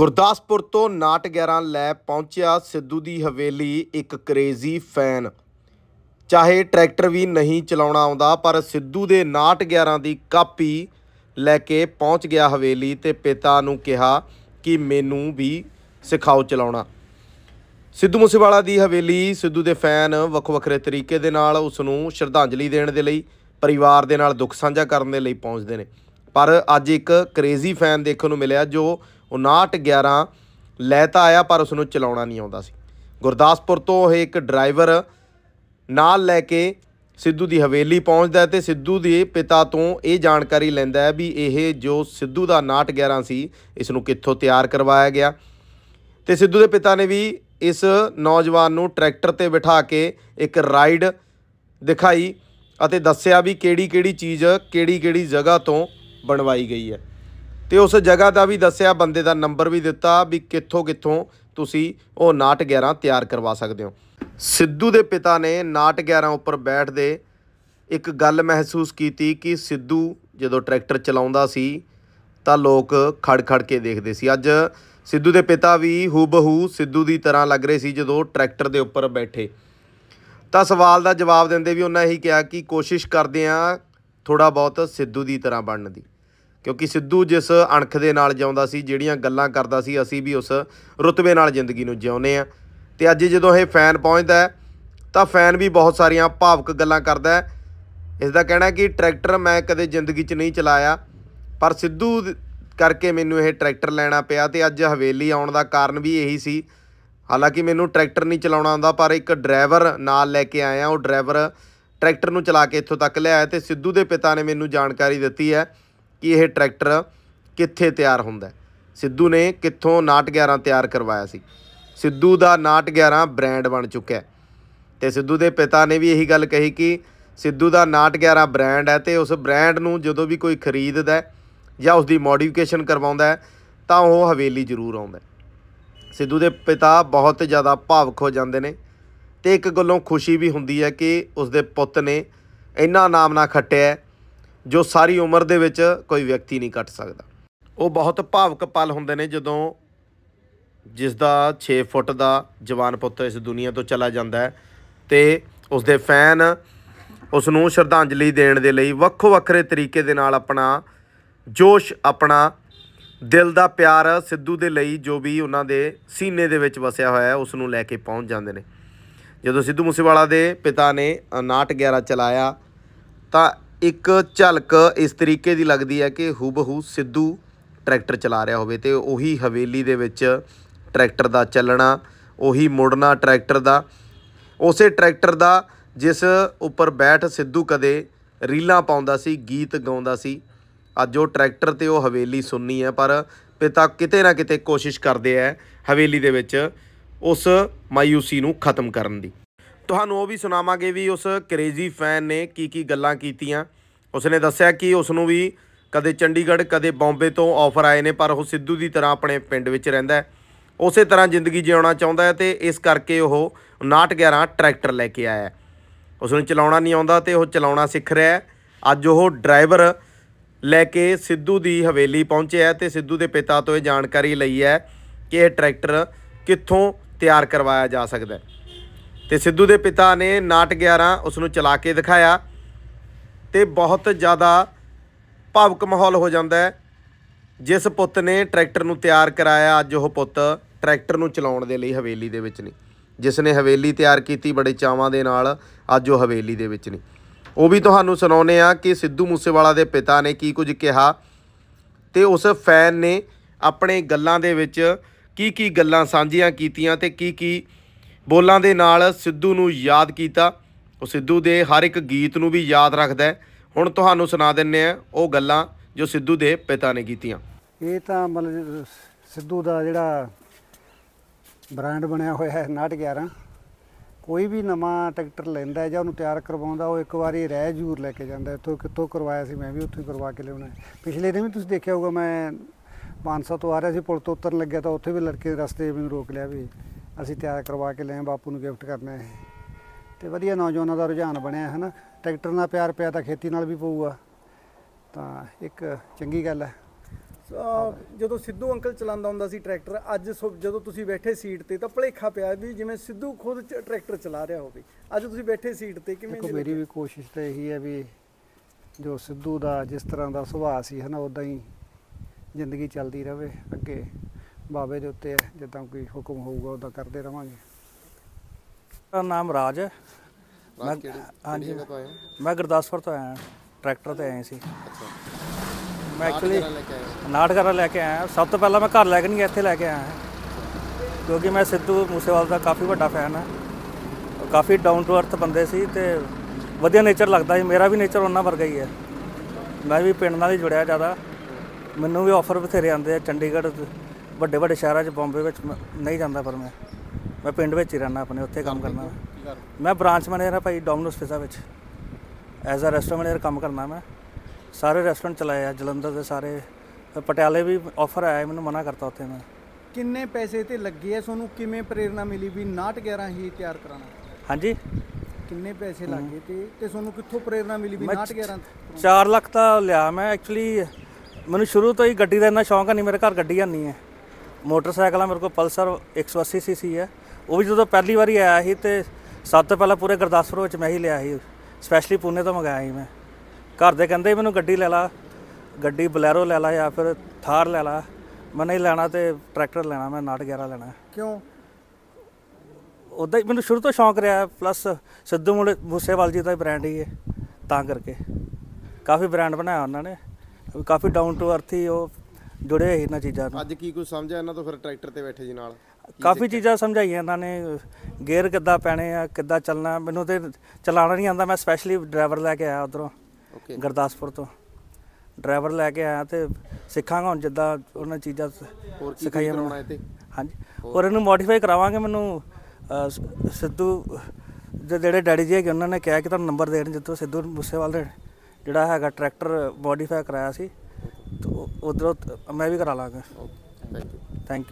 ਗੁਰਦਾਸਪੁਰ ਤੋਂ ਨਾਟ 11 ਲੈ ਪਹੁੰਚਿਆ ਸਿੱਧੂ ਦੀ ਹਵੇਲੀ ਇੱਕ ਕ੍ਰੇਜ਼ੀ ਫੈਨ ਚਾਹੇ ਟਰੈਕਟਰ ਵੀ ਨਹੀਂ ਚਲਾਉਣਾ ਆਉਂਦਾ ਪਰ ਸਿੱਧੂ ਦੇ ਨਾਟ 11 ਦੀ ਕਾਪੀ ਲੈ ਕੇ ਪਹੁੰਚ ਗਿਆ ਹਵੇਲੀ ਤੇ ਪਿਤਾ ਨੂੰ ਕਿਹਾ ਕਿ ਮੈਨੂੰ ਵੀ ਸਿਖਾਓ ਚਲਾਉਣਾ ਸਿੱਧੂ ਮੂਸੇਵਾਲਾ ਦੀ ਹਵੇਲੀ ਸਿੱਧੂ ਦੇ ਫੈਨ ਵੱਖ-ਵੱਖਰੇ ਤਰੀਕੇ ਦੇ ਨਾਲ ਉਸ ਨੂੰ ਸ਼ਰਧਾਂਜਲੀ ਦੇਣ ਦੇ ਲਈ ਪਰਿਵਾਰ ਦੇ ਨਾਲ ਦੁੱਖ ਸਾਂਝਾ ਕਰਨ ਦੇ ਲਈ ਪਹੁੰਚਦੇ ਨੇ ਪਰ ਅੱਜ ਇੱਕ ਕ੍ਰੇਜ਼ੀ ਫੈਨ ਦੇਖਣ ਨੂੰ ਮਿਲਿਆ ਜੋ 5911 ਲੈ ਤਾਂ ਆਇਆ ਪਰ ਉਸ ਨੂੰ ਚਲਾਉਣਾ ਨਹੀਂ ਆਉਂਦਾ ਸੀ ਗੁਰਦਾਸਪੁਰ ਤੋਂ ਇਹ ਇੱਕ ਡਰਾਈਵਰ ਨਾਲ ਲੈ ਕੇ ਸਿੱਧੂ ਦੀ ਹਵੇਲੀ ਪਹੁੰਚਦਾ ਤੇ ਸਿੱਧੂ ਦੇ ਪਿਤਾ ਤੋਂ ਇਹ ਜਾਣਕਾਰੀ ਲੈਂਦਾ ਹੈ ਵੀ ਇਹ ਜੋ ਸਿੱਧੂ ਦਾ 911 ਸੀ ਇਸ ਨੂੰ ਕਿੱਥੋਂ ਤਿਆਰ ਕਰਵਾਇਆ ਗਿਆ ਤੇ ਸਿੱਧੂ ਦੇ ਪਿਤਾ ਨੇ ਵੀ ਇਸ ਨੌਜਵਾਨ ਨੂੰ ਟਰੈਕਟਰ ਤੇ ਬਿਠਾ ਕੇ ਇੱਕ ਰਾਈਡ ਦਿਖਾਈ ਅਤੇ ਦੱਸਿਆ ਵੀ ਕਿਹੜੀ ਕਿਹੜੀ ਚੀਜ਼ ਕਿਹੜੀ ਕਿਹੜੀ ਜਗ੍ਹਾ ਤੋਂ ਬਣਵਾਈ ਗਈ ਹੈ ਤੇ ਉਸ ਜਗ੍ਹਾ ਦਾ ਵੀ ਦੱਸਿਆ ਬੰਦੇ ਦਾ ਨੰਬਰ ਵੀ ਦਿੱਤਾ ਵੀ ਕਿੱਥੋਂ ਕਿੱਥੋਂ ਤੁਸੀਂ ਉਹ ਨਾਟ 11 ਤਿਆਰ ਕਰਵਾ ਸਕਦੇ ਹੋ ਸਿੱਧੂ ਦੇ ਪਿਤਾ ਨੇ ਨਾਟ 11 ਉੱਪਰ ਬੈਠਦੇ ਇੱਕ ਗੱਲ ਮਹਿਸੂਸ ਕੀਤੀ ਕਿ ਸਿੱਧੂ ਜਦੋਂ ਟਰੈਕਟਰ ਚਲਾਉਂਦਾ ਸੀ ਤਾਂ ਲੋਕ ਖੜ ਖੜ ਕੇ ਦੇਖਦੇ ਸੀ ਅੱਜ ਸਿੱਧੂ ਦੇ ਪਿਤਾ ਵੀ ਹੂਬਹੂ ਸਿੱਧੂ ਦੀ ਤਰ੍ਹਾਂ ਲੱਗ ਰਹੇ ਸੀ ਜਦੋਂ ਟਰੈਕਟਰ ਦੇ ਉੱਪਰ ਬੈਠੇ ਤਾਂ ਸਵਾਲ ਦਾ ਜਵਾਬ ਦਿੰਦੇ ਵੀ ਉਹਨਾਂ ਇਹੀ ਕਿਹਾ ਕਿ ਕੋਸ਼ਿਸ਼ ਕਰਦੇ ਆ ਥੋੜਾ ਬਹੁਤ ਸਿੱਧੂ ਦੀ ਤਰ੍ਹਾਂ ਬਣਨ ਦੀ ਕਿਉਂਕਿ ਸਿੱਧੂ ਜਿਸ ਅਣਖ ਦੇ ਨਾਲ ਜਿਉਂਦਾ ਸੀ ਜਿਹੜੀਆਂ ਗੱਲਾਂ ਕਰਦਾ ਸੀ ਅਸੀਂ ਵੀ ਉਸ ਰੁਤਬੇ ਨਾਲ ਜ਼ਿੰਦਗੀ ਨੂੰ ਜਿਉਂਦੇ ਆ ਤੇ ਅੱਜ ਜਦੋਂ ਇਹ ਫੈਨ ਪਹੁੰਚਦਾ ਤਾਂ ਫੈਨ ਵੀ ਬਹੁਤ ਸਾਰੀਆਂ ਭਾਵਕ ਗੱਲਾਂ ਕਰਦਾ ਹੈ ਇਸ ਦਾ ਕਹਿਣਾ ਕਿ ਟਰੈਕਟਰ ਮੈਂ ਕਦੇ ਜ਼ਿੰਦਗੀ 'ਚ ਨਹੀਂ ਚਲਾਇਆ ਪਰ ਸਿੱਧੂ ਕਰਕੇ ਮੈਨੂੰ ਇਹ ਟਰੈਕਟਰ ਲੈਣਾ ਪਿਆ ਤੇ ਅੱਜ ਹਵੇਲੀ ਆਉਣ ਦਾ ਕਾਰਨ ਵੀ ਇਹੀ ਸੀ ਹਾਲਾਂਕਿ ਮੈਨੂੰ ਟਰੈਕਟਰ ਨਹੀਂ ਚਲਾਉਣਾ ਆਉਂਦਾ ਪਰ ਇੱਕ ਡਰਾਈਵਰ ਨਾਲ ਲੈ ਕੇ ਆਇਆ ਉਹ ਡਰਾਈਵਰ ਟਰੈਕਟਰ ਨੂੰ ਚਲਾ ਕੇ ਇੱਥੋਂ ਤੱਕ ਲਿਆਇਆ ਤੇ ਸਿੱਧੂ ਦੇ ਪਿਤਾ ਨੇ ਮੈਨੂੰ ਜਾਣਕਾਰੀ ਦਿੱਤੀ ਹੈ ਕਿ ਇਹ ਟਰੈਕਟਰ ਕਿੱਥੇ ਤਿਆਰ ਹੁੰਦਾ ਸਿੱਧੂ ਨੇ ਕਿੱਥੋਂ ਨਾਟ 11 ਤਿਆਰ ਕਰਵਾਇਆ ਸੀ ਸਿੱਧੂ ਦਾ ਨਾਟ 11 ਬ੍ਰਾਂਡ ਬਣ ਚੁੱਕਿਆ ਤੇ ਸਿੱਧੂ ਦੇ ਪਿਤਾ ਨੇ ਵੀ ਇਹੀ ਗੱਲ ਕਹੀ ਕਿ ਸਿੱਧੂ ਦਾ ਨਾਟ 11 ਬ੍ਰਾਂਡ ਹੈ ਤੇ ਉਸ ਬ੍ਰਾਂਡ ਨੂੰ ਜਦੋਂ ਵੀ ਕੋਈ ਖਰੀਦਦਾ ਜਾਂ ਉਸ ਦੀ ਮੋਡੀਫਿਕੇਸ਼ਨ ਕਰਵਾਉਂਦਾ ਤਾਂ ਉਹ ਹਵੇਲੀ ਜ਼ਰੂਰ ਆਉਂਦਾ ਸਿੱਧੂ ਦੇ ਪਿਤਾ ਬਹੁਤ ਜ਼ਿਆਦਾ ਭਾਵਕ ਹੋ ਜਾਂਦੇ ਨੇ ਤੇ ਇੱਕ ਗੱਲੋਂ ਖੁਸ਼ੀ ਵੀ ਹੁੰਦੀ ਹੈ ਕਿ ਉਸ ਦੇ ਪੁੱਤ ਨੇ ਇੰਨਾ ਨਾਮ ਨਾ ਖੱਟਿਆ ਜੋ ਸਾਰੀ ਉਮਰ ਦੇ ਵਿੱਚ ਕੋਈ ਵਿਅਕਤੀ ਨਹੀਂ ਕੱਟ ਸਕਦਾ ਉਹ ਬਹੁਤ ਭਾਵਕ ਪਲ ਹੁੰਦੇ ਨੇ ਜਦੋਂ ਜਿਸ ਦਾ 6 ਫੁੱਟ ਦਾ ਜਵਾਨ ਪੁੱਤ ਇਸ ਦੁਨੀਆ ਤੋਂ ਚਲਾ ਜਾਂਦਾ ਹੈ ਤੇ ਉਸ ਦੇ ਫੈਨ ਉਸ ਨੂੰ ਸ਼ਰਧਾਂਜਲੀ ਦੇਣ ਦੇ ਲਈ ਵੱਖੋ ਵੱਖਰੇ ਤਰੀਕੇ ਦੇ ਨਾਲ ਆਪਣਾ ਜੋਸ਼ ਆਪਣਾ ਦਿਲ ਦਾ ਪਿਆਰ ਸਿੱਧੂ ਦੇ ਲਈ ਜੋ ਵੀ ਉਹਨਾਂ ਦੇ ਸੀਨੇ ਦੇ ਵਿੱਚ ਵਸਿਆ ਹੋਇਆ ਹੈ ਉਸ ਨੂੰ ਲੈ ਕੇ ਪਹੁੰਚ ਜਾਂਦੇ ਨੇ ਜਦੋਂ ਸਿੱਧੂ ਮੂਸੇਵਾਲਾ ਦੇ ਪਿਤਾ ਨੇ 11 ਚਲਾਇਆ ਤਾਂ ਇੱਕ ਝਲਕ ਇਸ ਤਰੀਕੇ ਦੀ ਲੱਗਦੀ ਹੈ ਕਿ ਹੂਬਹੂ ਸਿੱਧੂ ਟਰੈਕਟਰ ਚਲਾ ਰਿਹਾ ਹੋਵੇ ਤੇ ਉਹੀ ਹਵੇਲੀ ਦੇ ਵਿੱਚ ਟਰੈਕਟਰ ਦਾ ਚੱਲਣਾ ਉਹੀ ਮੁੜਨਾ ਟਰੈਕਟਰ ਦਾ ਉਸੇ ਟਰੈਕਟਰ ਦਾ ਜਿਸ ਉੱਪਰ ਬੈਠ ਸਿੱਧੂ ਕਦੇ ਰੀਲਾਂ ਪਾਉਂਦਾ ਸੀ ਗੀਤ ਗਾਉਂਦਾ ਸੀ ਅੱਜ ਉਹ ਟਰੈਕਟਰ ਤੇ ਉਹ ਹਵੇਲੀ ਸੁਣਨੀ ਹੈ ਪਰ ਪਿਤਾ ਕਿਤੇ ਨਾ ਕਿਤੇ ਕੋਸ਼ਿਸ਼ ਕਰਦੇ ਆ ਹਵੇਲੀ ਦੇ ਵਿੱਚ ਉਸ ਮਾਇੂਸੀ ਨੂੰ ਖਤਮ ਕਰਨ ਦੀ ਤੁਹਾਨੂੰ ਉਹ ਵੀ ਸੁਣਾਵਾਂਗੇ ਵੀ ਉਸ ਕ੍ਰੇਜ਼ੀ ਫੈਨ ਨੇ ਕੀ ਕੀ ਗੱਲਾਂ ਕੀਤੀਆਂ ਉਸਨੇ ਦੱਸਿਆ ਕਿ ਉਸ ਨੂੰ ਵੀ ਕਦੇ ਚੰਡੀਗੜ੍ਹ ਕਦੇ ਬੰਬੇ ਤੋਂ ਆਫਰ ਆਏ ਨੇ ਪਰ ਉਹ ਸਿੱਧੂ ਦੀ ਤਰ੍ਹਾਂ ਆਪਣੇ ਪਿੰਡ ਵਿੱਚ ਰਹਿੰਦਾ ਹੈ ਉਸੇ ਤਰ੍ਹਾਂ ਜ਼ਿੰਦਗੀ ਜਿਉਣਾ ਚਾਹੁੰਦਾ ਹੈ ਤੇ ਇਸ ਕਰਕੇ ਉਹ 911 ਟਰੈਕਟਰ ਲੈ ਕੇ ਆਇਆ ਉਸ ਨੂੰ ਚਲਾਉਣਾ ਨਹੀਂ ਆਉਂਦਾ ਤੇ ਉਹ ਚਲਾਉਣਾ ਸਿੱਖ ਰਿਹਾ ਹੈ ਅੱਜ ਉਹ ਡਰਾਈਵਰ ਲੈ ਕੇ ਸਿੱਧੂ ਦੀ ਹਵੇਲੀ ਪਹੁੰਚਿਆ ਤੇ ਸਿੱਧੂ ਦੇ ਪਿਤਾ ਤੋਂ ਇਹ ਜਾਣਕਾਰੀ ਲਈ ਹੈ ਕਿ ਇਹ ਟਰੈਕਟਰ ਕਿੱਥੋਂ ਤਿਆਰ ਕਰਵਾਇਆ ਜਾ ਸਕਦਾ ਹੈ ਤੇ ਸਿੱਧੂ ਦੇ ਪਿਤਾ ਨੇ ਨਾਟ 11 ਉਸ ਨੂੰ ਚਲਾ ਕੇ ਦਿਖਾਇਆ ਤੇ ਬਹੁਤ ਜ਼ਿਆਦਾ ਭਾਵਕ ਮਾਹੌਲ ਹੋ ਜਾਂਦਾ ਹੈ ਜਿਸ ਪੁੱਤ ਨੇ ਟਰੈਕਟਰ ਨੂੰ ਤਿਆਰ ਕਰਾਇਆ ਅੱਜ ਉਹ ਪੁੱਤ ਟਰੈਕਟਰ ਨੂੰ ਚਲਾਉਣ ਦੇ ਲਈ ਹਵੇਲੀ ਦੇ ਵਿੱਚ ਨੇ ਜਿਸ ਨੇ ਹਵੇਲੀ ਤਿਆਰ ਕੀਤੀ ਬੜੇ ਚਾਵਾਂ ਦੇ ਨਾਲ ਅੱਜ ਉਹ ਹਵੇਲੀ ਦੇ ਵਿੱਚ ਨੇ ਉਹ ਵੀ ਤੁਹਾਨੂੰ ਸੁਣਾਉਨੇ ਆ ਕਿ ਸਿੱਧੂ ਮੂਸੇਵਾਲਾ ਦੇ ਪਿਤਾ ਨੇ ਕੀ ਕੁਝ ਕਿਹਾ ਤੇ ਉਸ ਫੈਨ ਨੇ ਆਪਣੇ ਗੱਲਾਂ ਦੇ ਵਿੱਚ ਕੀ ਕੀ ਗੱਲਾਂ ਸਾਂਝੀਆਂ ਕੀਤੀਆਂ ਤੇ ਕੀ ਕੀ ਬੋਲਾਂ ਦੇ ਨਾਲ ਸਿੱਧੂ ਨੂੰ ਯਾਦ ਕੀਤਾ ਉਹ ਸਿੱਧੂ ਦੇ ਹਰ ਇੱਕ ਗੀਤ ਨੂੰ ਵੀ ਯਾਦ ਰੱਖਦਾ ਹੈ ਹੁਣ ਤੁਹਾਨੂੰ ਸੁਣਾ ਦਿੰਨੇ ਆ ਉਹ ਗੱਲਾਂ ਜੋ ਸਿੱਧੂ ਦੇ ਪਿਤਾ ਨੇ ਕੀਤੀਆਂ ਇਹ ਤਾਂ ਮਤਲਬ ਸਿੱਧੂ ਦਾ ਜਿਹੜਾ ਬ੍ਰਾਂਡ ਬਣਿਆ ਹੋਇਆ ਹੈ 911 ਕੋਈ ਵੀ ਨਵਾਂ ਟਰੈਕਟਰ ਲੈਂਦਾ ਜਾਂ ਉਹਨੂੰ ਤਿਆਰ ਕਰਵਾਉਂਦਾ ਉਹ ਇੱਕ ਵਾਰੀ ਰਹਿ ਜੂਰ ਲੈ ਕੇ ਜਾਂਦਾ ਇੱਥੋਂ ਕਿੱਥੋਂ ਕਰਵਾਇਆ ਸੀ ਮੈਂ ਵੀ ਉੱਥੋਂ ਕਰਵਾ ਕੇ ਲਿਆਉਣਾ ਪਿਛਲੇ ਦਿਨ ਵੀ ਤੁਸੀਂ ਦੇਖਿਆ ਹੋਊਗਾ ਮੈਂ 500 ਤੋਂ ਆ ਰਿਹਾ ਸੀ ਪੁਲ ਤੋਂ ਉਤਰਨ ਲੱਗਿਆ ਤਾਂ ਉੱਥੇ ਵੀ ਲੜਕੇ ਰਸਤੇ ਮੈਨੂੰ ਰੋਕ ਲਿਆ ਵੀ ਅਸੀਂ ਤਿਆਰ ਕਰਵਾ ਕੇ ਲਏ ਬਾਪੂ ਨੂੰ ਗਿਫਟ ਕਰਨਾ ਹੈ ਤੇ ਵਧੀਆ ਨੌਜਵਾਨਾਂ ਦਾ ਰੁਝਾਨ ਬਣਿਆ ਹੈ ਨਾ ਟਰੈਕਟਰ ਨਾਲ ਪਿਆਰ ਪਿਆ ਤਾਂ ਖੇਤੀ ਨਾਲ ਵੀ ਪਊਗਾ ਤਾਂ ਇੱਕ ਚੰਗੀ ਗੱਲ ਹੈ ਜਦੋਂ ਸਿੱਧੂ ਅੰਕਲ ਚਲਾਉਂਦਾ ਹੁੰਦਾ ਸੀ ਟਰੈਕਟਰ ਅੱਜ ਜਦੋਂ ਤੁਸੀਂ ਬੈਠੇ ਸੀਟ ਤੇ ਤਾਂ ਭਲੇਖਾ ਪਿਆ ਵੀ ਜਿਵੇਂ ਸਿੱਧੂ ਖੁਦ ਟਰੈਕਟਰ ਚਲਾ ਰਿਹਾ ਹੋਵੇ ਅੱਜ ਤੁਸੀਂ ਬੈਠੇ ਸੀਟ ਤੇ ਕਿਵੇਂ ਦੇਖੋ ਮੇਰੀ ਵੀ ਕੋਸ਼ਿਸ਼ ਤਾਂ ਇਹੀ ਹੈ ਵੀ ਜੋ ਸਿੱਧੂ ਦਾ ਜਿਸ ਤਰ੍ਹਾਂ ਦਾ ਸੁਭਾਅ ਸੀ ਹਨਾ ਉਦਾਂ ਹੀ ਜ਼ਿੰਦਗੀ ਚੱਲਦੀ ਰਹੇ ਅੱਗੇ ਬਾਬੇ ਦੇ ਉੱਤੇ ਹੈ ਜਿੱਦਾਂ ਕੋਈ ਹੁਕਮ ਹੋਊਗਾ ਉਹਦਾ ਕਰਦੇ ਰਵਾਂਗੇ ਮੇਰਾ ਨਾਮ ਰਾਜ ਹੈ ਮੈਂ ਹਾਂਜੀ ਮੈਂ ਗੁਰਦਾਸਪੁਰ ਤੋਂ ਆਇਆ ਟਰੈਕਟਰ ਤੇ ਆਇਆ ਸੀ ਮੈਂ ਐਕਚੁਅਲੀ ਨਾਟਕਰਾ ਲੈ ਕੇ ਆਇਆ ਸਭ ਤੋਂ ਪਹਿਲਾਂ ਮੈਂ ਘਰ ਲੈ ਕੇ ਨਹੀਂ ਇੱਥੇ ਲੈ ਕੇ ਆਇਆ ਕਿਉਂਕਿ ਮੈਂ ਸਿੱਧੂ ਮੂਸੇਵਾਲ ਦਾ ਕਾਫੀ ਵੱਡਾ ਫੈਨ ਹਾਂ ਕਾਫੀ ਡਾਊਨ ਟੂ ਅਰਥ ਬੰਦੇ ਸੀ ਤੇ ਵਧੀਆ ਨੇਚਰ ਲੱਗਦਾ ਸੀ ਮੇਰਾ ਵੀ ਨੇਚਰ ਉਹਨਾਂ ਵਰਗਾ ਹੀ ਹੈ ਮੈਂ ਵੀ ਪਿੰਡ ਨਾਲ ਹੀ ਜੁੜਿਆ ਜ਼ਿਆਦਾ ਮੈਨੂੰ ਵੀ ਆਫਰ ਬਥੇਰੇ ਆਉਂਦੇ ਆ ਚੰਡੀਗੜ੍ਹ ਵੱਡੇ ਵੱਡੇ ਸ਼ਹਿਰਾਂ 'ਚ ਬੰਬੇ ਵਿੱਚ ਨਹੀਂ ਜਾਂਦਾ ਪਰ ਮੈਂ ਮੈਂ ਪਿੰਡ ਵਿੱਚ ਹੀ ਰਹਿਣਾ ਆਪਣੇ ਉੱਥੇ ਕੰਮ ਕਰਨਾ ਮੈਂ। ਬ੍ਰਾਂਚ ਮੈਨੇਜਰ ਆ ਭਾਈ ਡੋਮਿਨੋਸ ਪੀਜ਼ਾ ਵਿੱਚ ਐਜ਼ ਅ ਰੈਸਟੋਰੈਂਟ ਮੈਨੇਜਰ ਕੰਮ ਕਰਨਾ ਮੈਂ ਸਾਰੇ ਰੈਸਟੋਰੈਂਟ ਚਲਾਏ ਆ ਜਲੰਧਰ ਦੇ ਸਾਰੇ ਪਟਿਆਲੇ ਵੀ ਆਫਰ ਆਇਆ ਮੈਨੂੰ ਮਨਾ ਕਰਤਾ ਉੱਥੇ ਮੈਂ ਕਿੰਨੇ ਪੈਸੇ ਤੇ ਲੱਗੇ ਆ ਤੁਹਾਨੂੰ ਕਿਵੇਂ ਪ੍ਰੇਰਣਾ ਮਿਲੀ ਵੀ 911 ਹੀ ਤਿਆਰ ਕਰਾਣਾ ਹਾਂਜੀ ਕਿੰਨੇ ਪੈਸੇ ਲੱਗੇ ਤੇ ਤੇ ਤੁਹਾਨੂੰ ਕਿੱਥੋਂ ਪ੍ਰੇਰਣਾ ਮਿਲੀ ਵੀ ਮੈਂ 911 4 ਲੱਖ ਤਾਂ ਲਿਆ ਮੈਂ ਐਕਚੁਅਲੀ ਮੈਨੂੰ ਸ਼ੁਰੂ ਤੋਂ ਹੀ ਗੱਡੀ ਦਾ ਇੰਨਾ ਸ਼ੌਂਕ ਨਹੀਂ ਮੇਰੇ ਘਰ ਗੱਡੀ ਨਹੀਂ ਹੈ ਮੋਟਰਸਾਈਕਲ ਆ ਮੇਰੇ ਕੋਲ ਪਲਸਰ 180 ਸੀਸੀ ਹੈ ਉਹ ਵੀ ਜਦੋਂ ਪਹਿਲੀ ਵਾਰੀ ਆਇਆ ਸੀ ਤੇ ਸਭ ਤੋਂ ਪਹਿਲਾਂ ਪੂਰੇ ਗੁਰਦਾਸਪੁਰ ਵਿੱਚ ਮੈਂ ਹੀ ਲਿਆ ਸੀ ਸਪੈਸ਼ਲੀ ਪੂਨੇ ਤੋਂ ਮੰਗਾਇਆ ਸੀ ਮੈਂ ਘਰ ਦੇ ਕਹਿੰਦੇ ਮੈਨੂੰ ਗੱਡੀ ਲੈ ਲਾ ਗੱਡੀ ਬਲੈਰੋ ਲੈ ਲਾ ਜਾਂ ਫਿਰ ਥਾਰ ਲੈ ਲਾ ਮੈਂ ਨਹੀਂ ਲੈਣਾ ਤੇ ਟਰੈਕਟਰ ਲੈਣਾ ਮੈਂ ਨਾਟ 11 ਲੈਣਾ ਕਿਉਂ ਉਦਾਂ ਹੀ ਮੈਨੂੰ ਸ਼ੁਰੂ ਤੋਂ ਸ਼ੌਂਕ ਰਿਹਾ ਪਲੱਸ ਸਿੱਧੂ ਮੂਲੇ ਮੂਸੇਵਾਲ ਜੀ ਦਾ ਬ੍ਰਾਂਡ ਹੀ ਹੈ ਤਾਂ ਕਰਕੇ ਕਾਫੀ ਬ੍ਰਾਂਡ ਬਣਾਇਆ ਉਹਨਾਂ ਨੇ ਕਾਫੀ ਡਾਊਨ ਟੂ ਅਰਥ ਹੀ ਉਹ ਜੁੜੇ ਹੋਏ ਇਹਨਾਂ ਚੀਜ਼ਾਂ ਨਾਲ ਅੱਜ ਕੀ ਕੁਝ ਸਮਝਿਆ ਇਹਨਾਂ ਤੋਂ ਫਿਰ ਟਰੈਕਟਰ ਤੇ ਬੈਠੇ ਜੀ ਨਾਲ ਕਾਫੀ ਚੀਜ਼ਾਂ ਸਮਝਾਈਆਂ ਇਹਨਾਂ ਨੇ ਗੇਅਰ ਕਿੱਦਾਂ ਪੈਣੇ ਆ ਕਿੱਦਾਂ ਚੱਲਣਾ ਮੈਨੂੰ ਤੇ ਚਲਾਉਣਾ ਨਹੀਂ ਆਉਂਦਾ ਮੈਂ ਸਪੈਸ਼ਲੀ ਡਰਾਈਵਰ ਲੈ ਕੇ ਆਇਆ ਉਧਰੋਂ ਗੁਰਦਾਸਪੁਰ ਤੋਂ ਡਰਾਈਵਰ ਲੈ ਕੇ ਆਇਆ ਤੇ ਸਿੱਖਾਂਗਾ ਹੁਣ ਜਿੱਦਾਂ ਉਹਨਾਂ ਚੀਜ਼ਾਂ ਸਿਖਾਈਆਂ ਕਰਾਉਣਾ ਹੈ ਤੇ ਹਾਂਜੀ ਔਰ ਇਹਨੂੰ ਮੋਡੀਫਾਈ ਕਰਾਵਾਂਗੇ ਮੈਨੂੰ ਸਿੱਧੂ ਜਿਹੜੇ ਡੈਡੀ ਜੀ ਹੈਗੇ ਉਹਨਾਂ ਨੇ ਕਿਹਾ ਕਿ ਤੁਹਾਨੂੰ ਨੰਬਰ ਦੇਣ ਜਿੱਥੋਂ ਸਿੱਧੂ ਮੁੱਸੇਵਾਲ ਦੇ ਜਿਹੜਾ ਹੈਗਾ ਟਰੈਕਟਰ ਮੋਡੀਫਾਈ ਕਰਾਇਆ ਸੀ ਉਧਰੋਂ ਮੈਂ ਵੀ ਕਰਾ ਲਾਂਗਾ ਥੈਂਕ ਯੂ